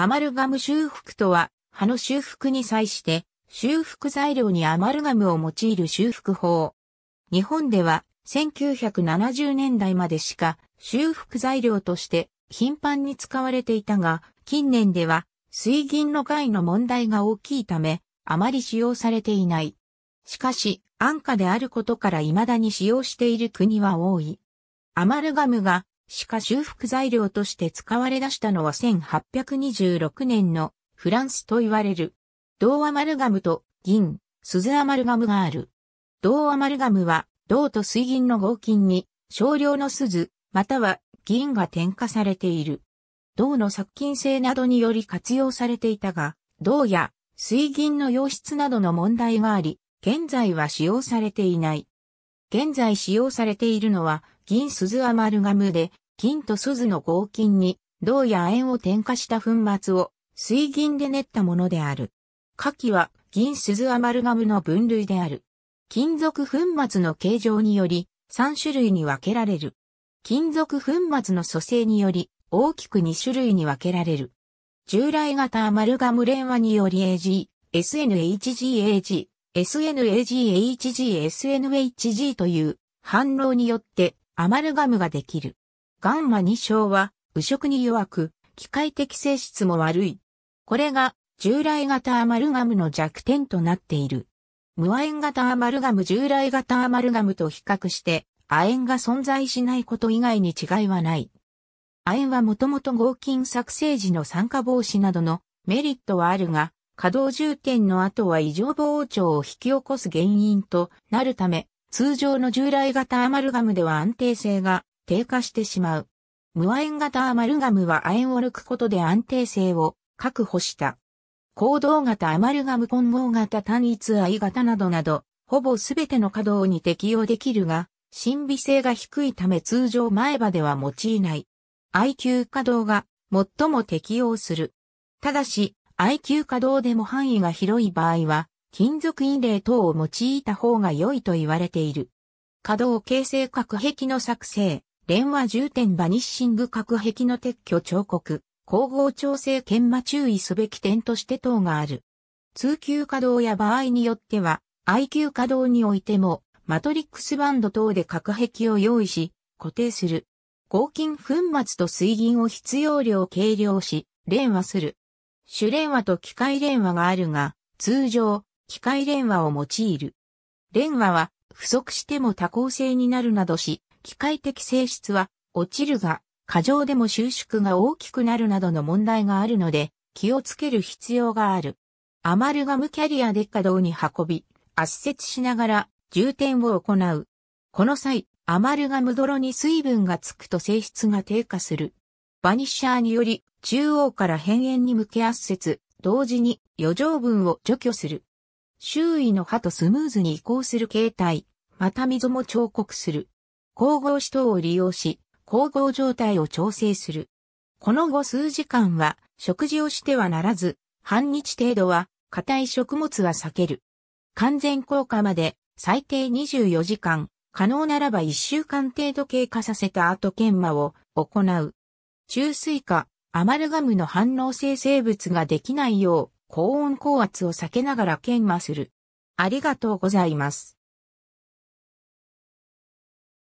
アマルガム修復とは、歯の修復に際して、修復材料にアマルガムを用いる修復法。日本では、1970年代までしか、修復材料として頻繁に使われていたが、近年では、水銀の害の問題が大きいため、あまり使用されていない。しかし、安価であることから未だに使用している国は多い。アマルガムがしか修復材料として使われ出したのは1826年のフランスと言われる。銅アマルガムと銀、鈴アマルガムがある。銅アマルガムは銅と水銀の合金に少量の鈴、または銀が添加されている。銅の殺菌性などにより活用されていたが、銅や水銀の溶質などの問題があり、現在は使用されていない。現在使用されているのは、銀鈴アマルガムで、銀と鈴の合金に、銅や塩を添加した粉末を水銀で練ったものである。火器は銀鈴アマルガムの分類である。金属粉末の形状により3種類に分けられる。金属粉末の組成により大きく2種類に分けられる。従来型アマルガム連和により AG、SNHGAG、SNAGHG、SNHG という反応によってアマルガムができる。ガンマ2症は、右色に弱く、機械的性質も悪い。これが、従来型アマルガムの弱点となっている。無亜鉛型アマルガム従来型アマルガムと比較して、亜鉛が存在しないこと以外に違いはない。亜鉛はもともと合金作成時の酸化防止などのメリットはあるが、稼働充填の後は異常膨張を引き起こす原因となるため、通常の従来型アマルガムでは安定性が低下してしまう。無亜鉛型アマルガムは亜鉛を抜くことで安定性を確保した。行動型アマルガム混合型単一愛型などなど、ほぼすべての稼働に適用できるが、心秘性が低いため通常前歯では用いない。IQ 稼働が最も適用する。ただし、IQ 稼働でも範囲が広い場合は、金属インレ等を用いた方が良いと言われている。可動形成隔壁の作成、連和重点バニッシング隔壁の撤去彫刻、光合調整研磨注意すべき点として等がある。通級稼働や場合によっては、IQ 稼働においても、マトリックスバンド等で隔壁を用意し、固定する。合金粉末と水銀を必要量計量し、連和する。主連和と機械連和があるが、通常、機械電話を用いる。電話は不足しても多項性になるなどし、機械的性質は落ちるが、過剰でも収縮が大きくなるなどの問題があるので、気をつける必要がある。アマルガムキャリアで稼働に運び、圧接しながら充填を行う。この際、アマルガム泥に水分がつくと性質が低下する。バニッシャーにより中央から辺縁に向け圧接、同時に余剰分を除去する。周囲の歯とスムーズに移行する形態、また溝も彫刻する。光合子等を利用し、光合状態を調整する。この後数時間は食事をしてはならず、半日程度は硬い食物は避ける。完全効果まで最低24時間、可能ならば1週間程度経過させた後研磨を行う。中水化、アマルガムの反応性生物ができないよう、高温高圧を避けながら研磨する。ありがとうございます。